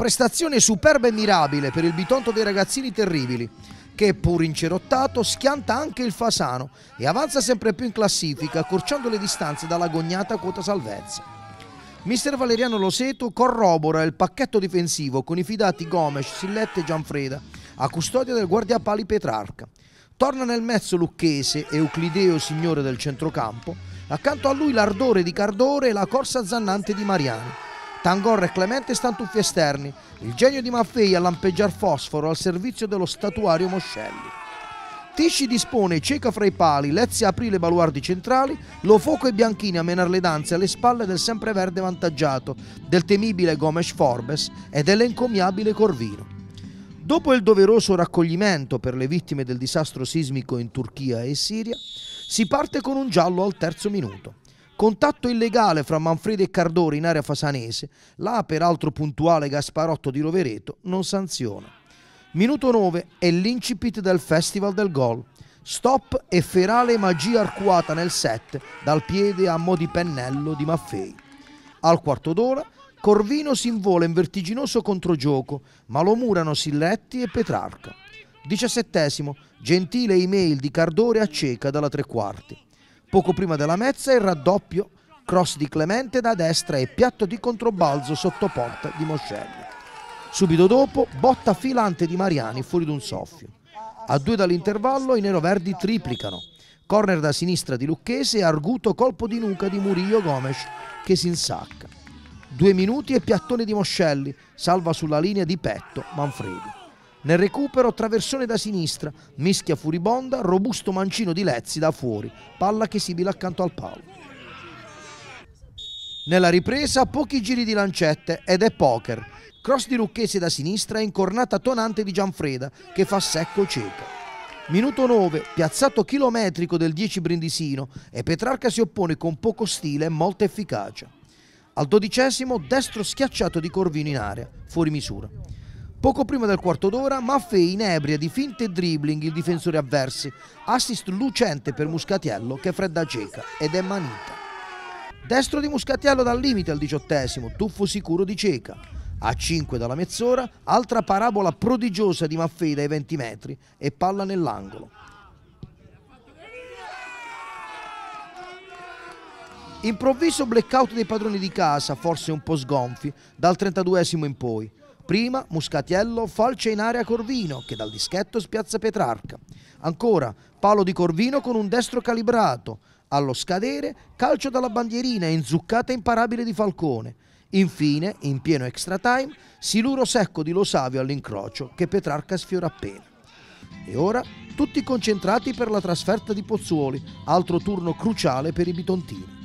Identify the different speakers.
Speaker 1: Prestazione superba e mirabile per il bitonto dei ragazzini terribili, che pur incerottato schianta anche il Fasano e avanza sempre più in classifica, accorciando le distanze dall'agognata quota salvezza. Mister Valeriano Loseto corrobora il pacchetto difensivo con i fidati Gomes, Sillette e Gianfreda, a custodia del guardiapali Petrarca. Torna nel mezzo lucchese, Euclideo signore del centrocampo, accanto a lui l'ardore di Cardore e la corsa zannante di Mariani. Tangorra e Clemente stanno tuffi esterni, il genio di Maffei a lampeggiar fosforo al servizio dello statuario Moscelli. Tisci dispone cieca fra i pali, Lezzi aprì le baluardi centrali, Lo Foco e Bianchini a menare le danze alle spalle del sempreverde vantaggiato, del temibile Gomes Forbes e dell'encomiabile Corvino. Dopo il doveroso raccoglimento per le vittime del disastro sismico in Turchia e Siria, si parte con un giallo al terzo minuto. Contatto illegale fra Manfredi e Cardori in area fasanese, là peraltro puntuale Gasparotto di Rovereto, non sanziona. Minuto 9 è l'incipit del Festival del Gol. Stop e ferale magia arcuata nel set, dal piede a mo' di pennello di Maffei. Al quarto d'ora Corvino si invola in vertiginoso controgioco, ma lo murano Silletti e Petrarca. 17. gentile email di Cardore a cieca dalla tre quarti. Poco prima della mezza il raddoppio, cross di Clemente da destra e piatto di controbalzo sotto porta di Moscelli. Subito dopo botta filante di Mariani fuori d'un soffio. A due dall'intervallo i neroverdi triplicano. Corner da sinistra di Lucchese e arguto colpo di nuca di Murillo Gomes che si insacca. Due minuti e piattone di Moscelli, salva sulla linea di petto Manfredi. Nel recupero traversone da sinistra, mischia furibonda, robusto mancino di Lezzi da fuori, palla che sibila accanto al palo. Nella ripresa pochi giri di lancette ed è poker. Cross di Lucchese da sinistra e incornata tonante di Gianfreda che fa secco cieca. Minuto 9, piazzato chilometrico del 10 Brindisino e Petrarca si oppone con poco stile e molta efficacia. Al dodicesimo, destro schiacciato di Corvino in area, fuori misura. Poco prima del quarto d'ora, Maffei inebria di finte dribbling il difensore avversi, assist lucente per Muscatiello che fredda cieca ed è manita. Destro di Muscatiello dal limite al diciottesimo, tuffo sicuro di cieca. A 5 dalla mezz'ora, altra parabola prodigiosa di Maffei dai 20 metri e palla nell'angolo. Improvviso blackout dei padroni di casa, forse un po' sgonfi, dal 32 in poi. Prima Muscatiello falce in area Corvino che dal dischetto spiazza Petrarca. Ancora palo di Corvino con un destro calibrato. Allo scadere calcio dalla bandierina e inzuccata imparabile di Falcone. Infine, in pieno extra time, siluro secco di Losavio all'incrocio che Petrarca sfiora appena. E ora tutti concentrati per la trasferta di Pozzuoli, altro turno cruciale per i bitontini.